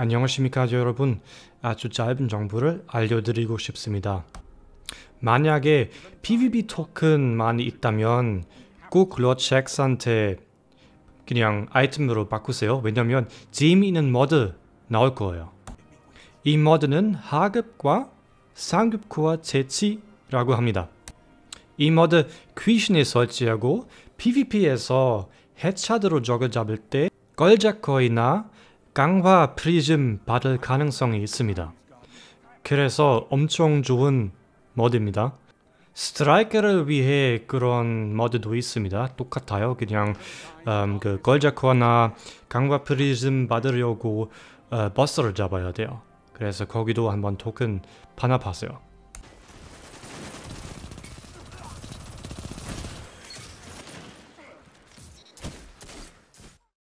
안녕하십니까 여러분 아주 짧은 정보를 알려드리고 싶습니다 만약에 PVB 토큰만 있다면 꼭 러책스한테 그냥 아이템으로 바꾸세요 왜냐면 재미있는 모드 나올 거예요 이 모드는 하급과 상급과 재치라고 합니다 이 모드 퀴신에 설치하고 PVP에서 해차드로 적을 잡을 때걸작커이나 강화 프리즘 받을 가능성이 있습니다. 그래서 엄청 좋은 머드입니다. 스트라이크를 위해 그런 머드도 있습니다. 똑같아요. 그냥 음, 그 걸자코나 강화 프리즘 받으려고 어, 버스를 잡아야 돼요. 그래서 거기도 한번 토큰 반납하세요.